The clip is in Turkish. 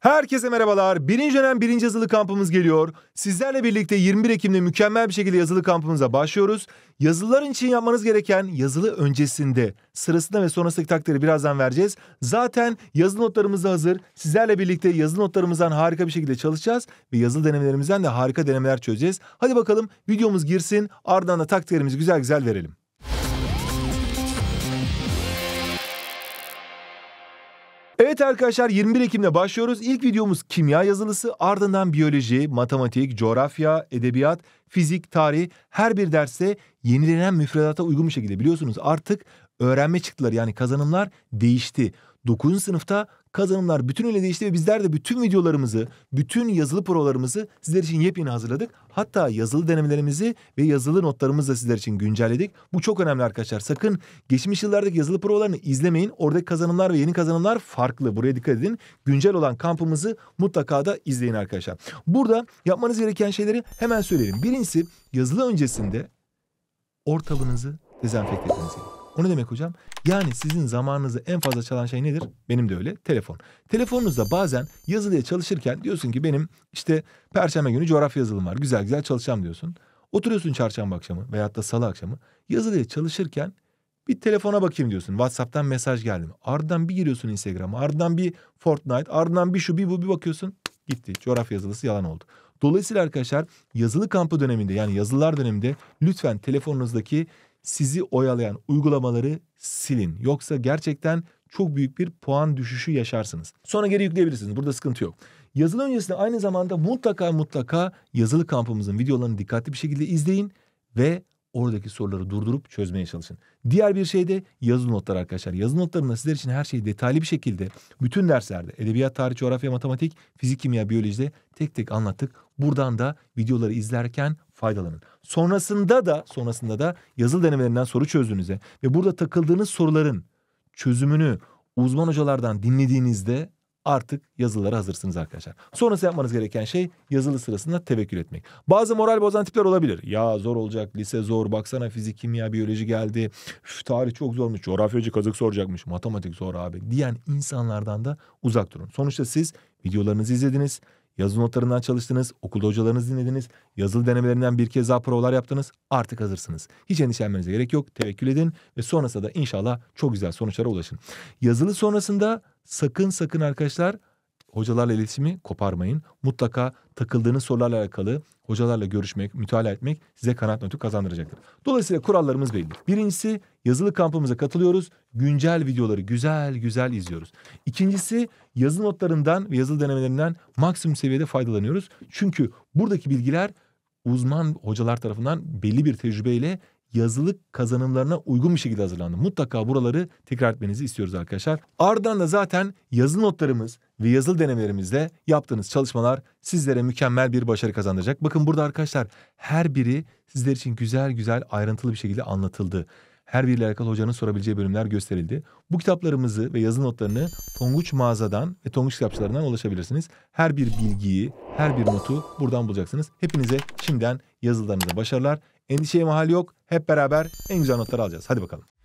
Herkese merhabalar. Birinci dönem birinci yazılı kampımız geliyor. Sizlerle birlikte 21 Ekim'de mükemmel bir şekilde yazılı kampımıza başlıyoruz. Yazılıların için yapmanız gereken yazılı öncesinde, sırasında ve sonrasındaki takdiri birazdan vereceğiz. Zaten yazılı notlarımız da hazır. Sizlerle birlikte yazılı notlarımızdan harika bir şekilde çalışacağız ve yazılı denemelerimizden de harika denemeler çözeceğiz. Hadi bakalım videomuz girsin ardından da takdirimizi güzel güzel verelim. Evet arkadaşlar 21 Ekim'de başlıyoruz. İlk videomuz kimya yazılısı, ardından biyoloji, matematik, coğrafya, edebiyat, fizik, tarih her bir derse yenilenen müfredata uygun bir şekilde biliyorsunuz artık öğrenme çıktılar yani kazanımlar değişti. 9. sınıfta kazanımlar bütünüyle değişti ve bizler de bütün videolarımızı, bütün yazılı provalarımızı sizler için yepyeni hazırladık. Hatta yazılı denemelerimizi ve yazılı notlarımızı da sizler için güncelledik. Bu çok önemli arkadaşlar. Sakın geçmiş yıllardaki yazılı provalarını izlemeyin. Oradaki kazanımlar ve yeni kazanımlar farklı. Buraya dikkat edin. Güncel olan kampımızı mutlaka da izleyin arkadaşlar. Burada yapmanız gereken şeyleri hemen söyleyelim. Birincisi yazılı öncesinde ortamınızı dezenfekte ediniz. O ne demek hocam? Yani sizin zamanınızı en fazla çalan şey nedir? Benim de öyle. Telefon. Telefonunuzda bazen yazılıya çalışırken diyorsun ki benim işte perşembe günü coğrafya yazılım var. Güzel güzel çalışacağım diyorsun. Oturuyorsun çarşamba akşamı veyahut da salı akşamı. Yazılıya çalışırken bir telefona bakayım diyorsun. WhatsApp'tan mesaj geldi mi? Ardından bir giriyorsun Instagram'a. Ardından bir Fortnite. Ardından bir şu bir bu bir bakıyorsun. Gitti. Coğrafya yazılısı yalan oldu. Dolayısıyla arkadaşlar yazılı kampı döneminde yani yazılılar döneminde lütfen telefonunuzdaki sizi oyalayan uygulamaları silin. Yoksa gerçekten çok büyük bir puan düşüşü yaşarsınız. Sonra geri yükleyebilirsiniz. Burada sıkıntı yok. Yazılı öncesinde aynı zamanda mutlaka mutlaka yazılı kampımızın videolarını dikkatli bir şekilde izleyin ve oradaki soruları durdurup çözmeye çalışın. Diğer bir şey de yazılı notlar arkadaşlar. Yazılı notlarında sizler için her şeyi detaylı bir şekilde bütün derslerde edebiyat, tarih, coğrafya, matematik, fizik, kimya, biyolojide tek tek anlattık. Buradan da videoları izlerken faydalanın. Sonrasında da sonrasında da yazılı denemelerinden soru çözdüğünüzde ve burada takıldığınız soruların çözümünü uzman hocalardan dinlediğinizde artık yazılara hazırsınız arkadaşlar. Sonrası yapmanız gereken şey yazılı sırasında tevekkül etmek. Bazı moral bozan tipler olabilir. Ya zor olacak, lise zor, baksana fizik, kimya, biyoloji geldi. Üf, tarih çok zormuş, coğrafyacı kazık soracakmış, matematik zor abi diyen insanlardan da uzak durun. Sonuçta siz videolarınızı izlediniz Yazılı notlarından çalıştınız, okulda hocalarınızı dinlediniz, yazılı denemelerinden bir kez daha provalar yaptınız, artık hazırsınız. Hiç endişelenmenize gerek yok, tevekkül edin ve sonrasında da inşallah çok güzel sonuçlara ulaşın. Yazılı sonrasında sakın sakın arkadaşlar hocalarla iletişimi koparmayın. Mutlaka takıldığınız sorularla alakalı hocalarla görüşmek, mütalaa etmek size kanaat notu kazandıracaktır. Dolayısıyla kurallarımız belli. Birincisi yazılı kampımıza katılıyoruz güncel videoları güzel güzel izliyoruz. İkincisi yazılı notlarından ve yazılı denemelerinden maksimum seviyede faydalanıyoruz. Çünkü buradaki bilgiler uzman hocalar tarafından belli bir tecrübeyle yazılık kazanımlarına uygun bir şekilde hazırlandı. Mutlaka buraları tekrar etmenizi istiyoruz arkadaşlar. Ardından da zaten yazılı notlarımız ve yazılı denemelerimizde yaptığınız çalışmalar sizlere mükemmel bir başarı kazandıracak. Bakın burada arkadaşlar her biri sizler için güzel güzel ayrıntılı bir şekilde anlatıldı. Her biriyle alakalı hocanın sorabileceği bölümler gösterildi. Bu kitaplarımızı ve yazı notlarını Tonguç mağazadan ve Tonguç kitapçılarından ulaşabilirsiniz. Her bir bilgiyi, her bir notu buradan bulacaksınız. Hepinize şimdiden yazılarınızda başarılar. Endişeye mahal yok. Hep beraber en güzel notları alacağız. Hadi bakalım.